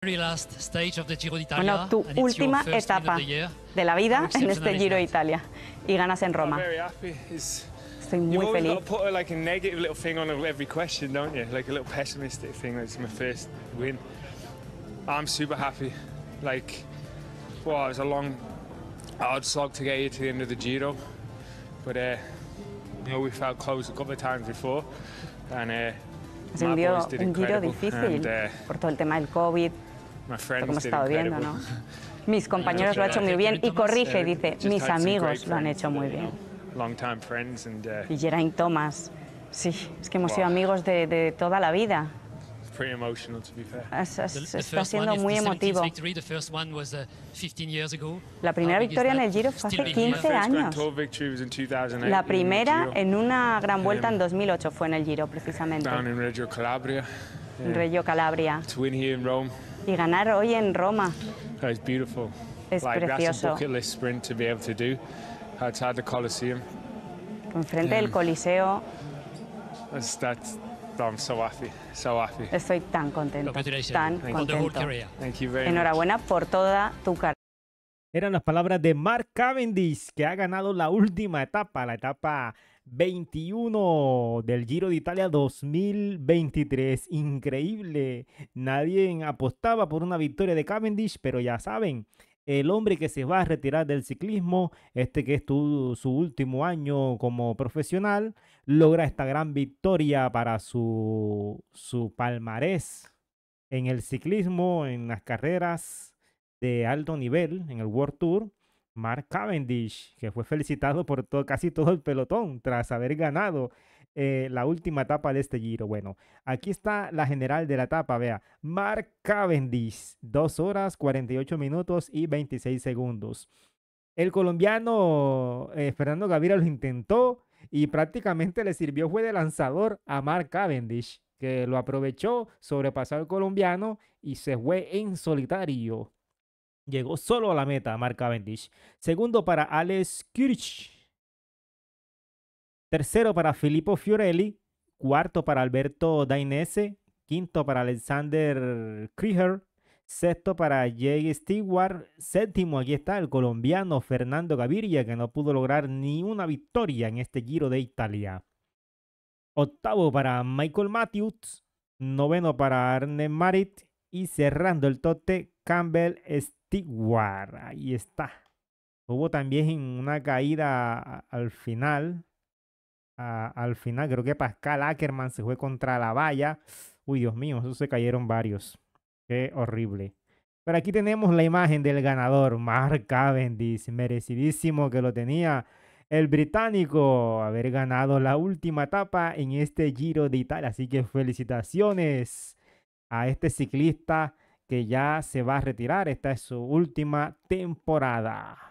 Bueno, tu última etapa de la vida en este Giro de Italia y ganas en Roma. Estoy muy feliz. I'm super happy. Like, wow, it was a long, hard slog to get here to the end of the Giro, but uh, you know we felt close a couple of times before, and uh, my boys did incredible. un Giro difícil and, uh, por todo el tema del COVID hemos estado viendo, ¿no? Mis compañeros lo han hecho muy bien y corrige, dice, mis amigos lo han hecho muy bien. Y Geraint Thomas, sí, es que hemos sido amigos de, de toda la vida. Está siendo muy emotivo. Uh, la primera victoria en el Giro fue hace 15 años. La primera en una gran vuelta en 2008 fue en el Giro, precisamente. Reggio Calabria. Y ganar hoy en Roma. Es precioso. Enfrente del mm. Coliseo. Estoy tan contento, tan contento. Enhorabuena por toda tu carrera. Eran las palabras de Mark Cavendish, que ha ganado la última etapa, la etapa 21 del Giro de Italia 2023. Increíble. Nadie apostaba por una victoria de Cavendish, pero ya saben, el hombre que se va a retirar del ciclismo, este que es su último año como profesional, logra esta gran victoria para su, su palmarés en el ciclismo, en las carreras de alto nivel en el World Tour, Mark Cavendish, que fue felicitado por todo, casi todo el pelotón tras haber ganado eh, la última etapa de este giro. Bueno, aquí está la general de la etapa, vea. Mark Cavendish, 2 horas 48 minutos y 26 segundos. El colombiano eh, Fernando Gavira lo intentó y prácticamente le sirvió fue de lanzador a Mark Cavendish, que lo aprovechó, sobrepasó al colombiano y se fue en solitario Llegó solo a la meta Mark Cavendish. Segundo para Alex Kirch. Tercero para Filippo Fiorelli. Cuarto para Alberto Dainese. Quinto para Alexander Krieger. Sexto para Jay Stewart. Séptimo, aquí está el colombiano Fernando Gaviria, que no pudo lograr ni una victoria en este Giro de Italia. Octavo para Michael Matthews. Noveno para Arne Marit. Y cerrando el tote, Campbell Stewart. Ahí está. Hubo también una caída al final. al final, creo que Pascal Ackerman se fue contra la valla. Uy, Dios mío, eso se cayeron varios. Qué horrible. Pero aquí tenemos la imagen del ganador, Mark Cavendish. Merecidísimo que lo tenía el británico haber ganado la última etapa en este Giro de Italia. Así que felicitaciones a este ciclista que ya se va a retirar. Esta es su última temporada.